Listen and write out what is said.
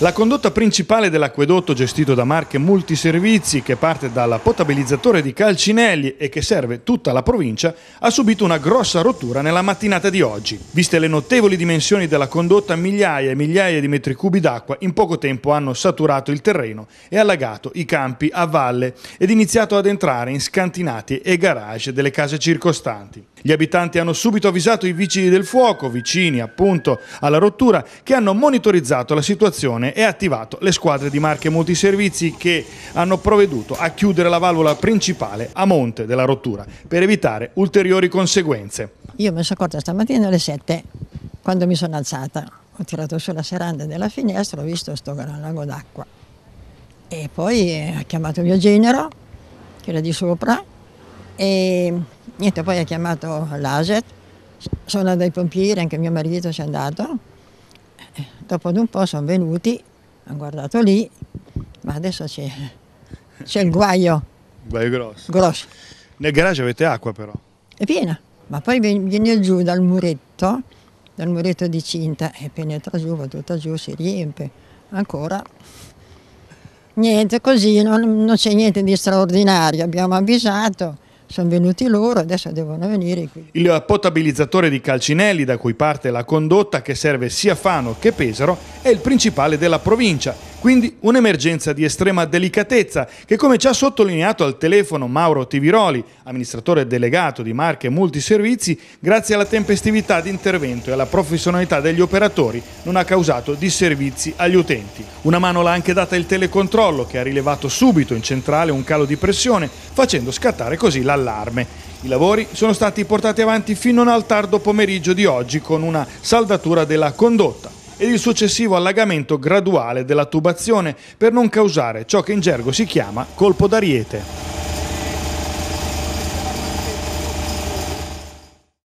La condotta principale dell'acquedotto gestito da Marche Multiservizi, che parte dal potabilizzatore di Calcinelli e che serve tutta la provincia, ha subito una grossa rottura nella mattinata di oggi. Viste le notevoli dimensioni della condotta, migliaia e migliaia di metri cubi d'acqua in poco tempo hanno saturato il terreno e allagato i campi a valle ed iniziato ad entrare in scantinati e garage delle case circostanti. Gli abitanti hanno subito avvisato i vigili del fuoco, vicini appunto alla rottura, che hanno monitorizzato la situazione e attivato le squadre di marche multiservizi che hanno provveduto a chiudere la valvola principale a monte della rottura per evitare ulteriori conseguenze. Io mi sono accorta stamattina alle 7 quando mi sono alzata. Ho tirato sulla seranda della finestra, ho visto sto gran lago d'acqua. E poi ha chiamato mio genero, che era di sopra, e Niente, poi ha chiamato l'ASET, sono andata pompieri, anche mio marito ci è andato. Dopo di un po' sono venuti, hanno guardato lì, ma adesso c'è, c'è il guaio. Guaio grosso. grosso. Nel garage avete acqua però? È piena, ma poi viene giù dal muretto, dal muretto di cinta e penetra giù, va tutta giù, si riempie. Ancora niente, così non, non c'è niente di straordinario, abbiamo avvisato sono venuti loro, adesso devono venire qui. Il potabilizzatore di Calcinelli, da cui parte la condotta che serve sia Fano che Pesaro, è il principale della provincia quindi un'emergenza di estrema delicatezza che come ci ha sottolineato al telefono Mauro Tiviroli, amministratore delegato di Marche Multiservizi, grazie alla tempestività di intervento e alla professionalità degli operatori non ha causato disservizi agli utenti. Una mano l'ha anche data il telecontrollo che ha rilevato subito in centrale un calo di pressione facendo scattare così l'allarme. I lavori sono stati portati avanti fino al tardo pomeriggio di oggi con una saldatura della condotta ed il successivo allagamento graduale della tubazione per non causare ciò che in gergo si chiama colpo d'ariete.